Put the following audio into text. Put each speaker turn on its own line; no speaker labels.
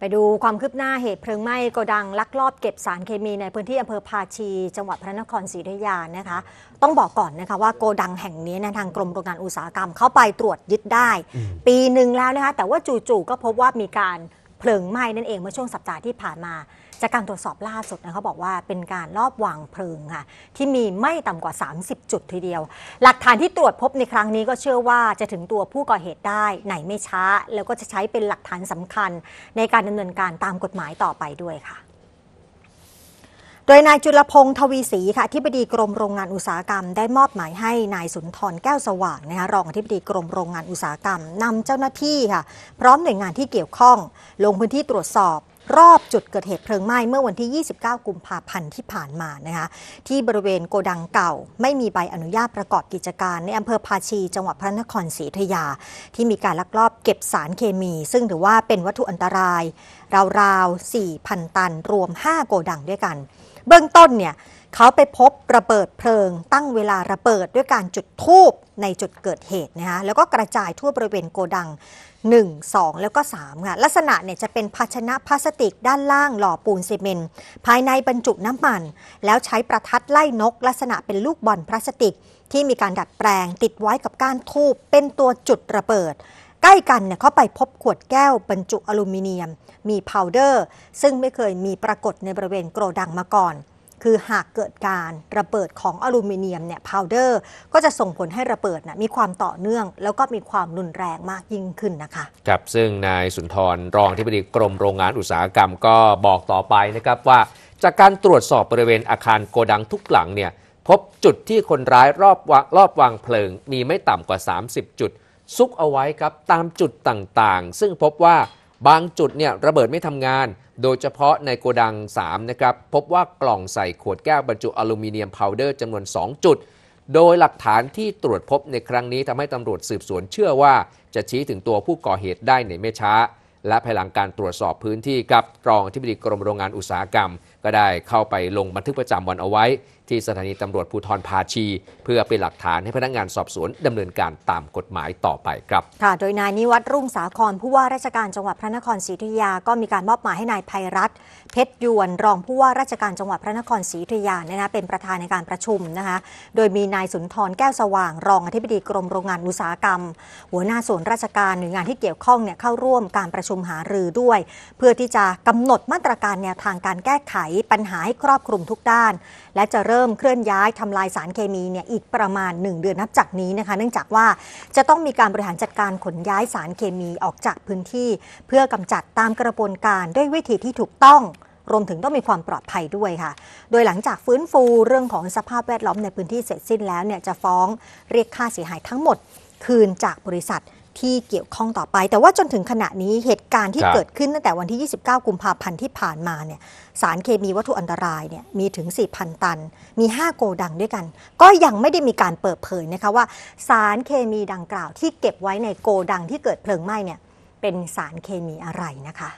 ไปดูความคืบหน้าเหตุเพลิงไหม้โกดังลักลอบเก็บสารเคมีในพื้นที่อำเภอภาชี จังหวัดพระนครศรีอยุธยานะคะ ต้องบอกก่อนนะคะว่าโกดังแห่งนี้นะทางกรมโรงงานอุตสาหกรรมเข้าไปตรวจยึดได้ ปีหนึ่งแล้วนะคะแต่ว่าจู่ๆก็พบว่ามีการเพลิงไหม้นั่นเอง เมื่อช่วงสัปดาห์ที่ผ่านมาจากการตรวจสอบล่าสุดนะเขาบอกว่าเป็นการลอบวางเพลิงค่ะที่มีไม่ต่ำกว่า 30 จุดทีเดียว หลักฐานที่ตรวจพบในครั้งนี้ก็เชื่อว่าจะถึงตัวผู้ก่อเหตุได้ไหนไม่ช้า แล้วก็จะใช้เป็นหลักฐานสำคัญในการดำเนินการตามกฎหมายต่อไปด้วยค่ะ โดยนายจุลพงศ์ทวีศรีค่ะที่ปดีกรมโรงงานอุตสาหกรรม ได้มอบหมายให้นายสุนทรแก้วสว่างนะคะรองอธิบดีกรมโรงงานอุตสาหกรรม นำเจ้าหน้าที่ค่ะพร้อมหน่วยงานที่เกี่ยวข้อง ลงพื้นที่ตรวจสอบรอบจุดเกิดเหตุเพลิงไหม้เมื่อวันที่ 29 กุมภาพันธ์ที่ผ่านมานะคะที่บริเวณโกดังเก่า ไม่มีใบอนุญาตประกอบกิจการในอำเภอภาชี จังหวัดพระนครศรีอยุธยา ที่มีการลักลอบเก็บสารเคมี ซึ่งถือว่าเป็นวัตถุอันตราย ราวๆ4,000 ตันรวม 5 โกดังด้วยกัน เบื้องต้นเนี่ยเขาไปพบระเบิดเพลิงตั้งเวลาระเบิดด้วยการจุดทูบในจุดเกิดเหตุนะคะแล้วก็กระจายทั่วบริเวณโกดัง 1 2 แล้วก็3ค่ะลักษณะเนี่ยจะเป็นภาชนะพลาสติกด้านล่างหล่อปูนซีเมนต์ภายในบรรจุน้ำมันแล้วใช้ประทัดไล่นก ลักษณะเป็นลูกบอลพลาสติกที่มีการดัดแปลง ติดไว้กับก้านทูบเป็นตัวจุดระเบิด ใกล้กันเนี่ยเขาไปพบขวดแก้วบรรจุอลูมิเนียม มีพาวเดอร์ ซึ่งไม่เคยมีปรากฏในบริเวณโกดังมาก่อนคือหากเกิดการระเบิดของอลูมิเนียมเนี่ยพาวเดอร์ ก็จะส่งผลให้ระเบิดนะมีความต่อเนื่อง แล้วก็มีความรุนแรงมากยิ่งขึ้นนะคะ
ครับซึ่งนายสุนทรรองที่ปรึกกรมโรงงานอุตสาหกรรมก็บอกต่อไปนะครับว่าจากการตรวจสอบบริเวณอาคารโกดังทุกหลังเนี่ยพบจุดที่คนร้ายรอบวางรอบวางเพลิง มีไม่ต่ำกว่า 30 จุด ซุกเอาไว้ครับตามจุดต่างๆ ซึ่งพบว่าบางจุดเนี่ยระเบิดไม่ทำงาน โดยเฉพาะในโกดัง3นะครับพบว่ากล่องใส่ขวดแก้วบรรจุอลูมิเนียมพาวเดอร์จำนวน 2 จุด โดยหลักฐานที่ตรวจพบในครั้งนี้ทำให้ตำรวจสืบสวนเชื่อว่าจะชี้ถึงตัวผู้ก่อเหตุได้ในไม่ช้า และภายหลังการตรวจสอบพื้นที่กรับรองที่บดีกรมโรงงานอุตสาหกรรมก็ได้เข้าไปลงบันทึกประจำวันเอาไว้ ที่สถานีตำรวจภูธรภาชีเพื่อเป็นหลักฐานให้พนักงานสอบสวนดำเนินการตามกฎหมายต่อไปครับ
ค่ะโดยนายนิวัตรรุ่งสาครผู้ว่าราชการจังหวัดพระนครศรีอยุธยา ก็มีการมอบหมายให้นายภัยรัตเพชรยวนรองผู้ว่าราชการจังหวัดพระนครศรีอยุธยาเนี่ยนะเป็นประธานในการประชุมนะคะโดยมีนายสุนทรแก้วสว่าง รองอธิบดีกรมโรงงานอุตสาหกรรม หัวหน้าส่วนราชการหน่วยงานที่เกี่ยวข้องเนี่ยเข้าร่วมการประชุมหารือด้วย เพื่อที่จะกำหนดมาตรการแนวทางการแก้ไขขปัญหาให้ครอบคลุมทุกด้าน และจะเริ่มเคลื่อนย้ายทำลายสารเคมีเนี่ยอีกประมาณ 1 เดือนนับจากนี้นะคะ เนื่องจากว่าจะต้องมีการบริหารจัดการขนย้ายสารเคมีออกจากพื้นที่ เพื่อกำจัดตามกระบวนการด้วยวิธีที่ถูกต้องรวมถึงต้องมีความปลอดภัยด้วยค่ะ โดยหลังจากฟื้นฟูเรื่องของสภาพแวดล้อมในพื้นที่เสร็จสิ้นแล้วเนี่ยจะฟ้องเรียกค่าเสียหายทั้งหมดคืนจากบริษัทที่เกี่ยวข้องต่อไป แต่ว่าจนถึงขณะนี้เหตุการณ์ที่เกิดขึ้นตั้งแต่วันที่ 29 กุมภาพันธ์ที่ผ่านมาเนี่ยสารเคมีวัตถุอันตรายเนี่ยมีถึง 4,000 ตัน มี 5 โกดังด้วยกัน ก็ยังไม่ได้มีการเปิดเผยนะคะว่าสารเคมีดังกล่าว ที่เก็บไว้ในโกดังที่เกิดเพลิงไหม้เนี่ย เป็นสารเคมีอะไรนะคะ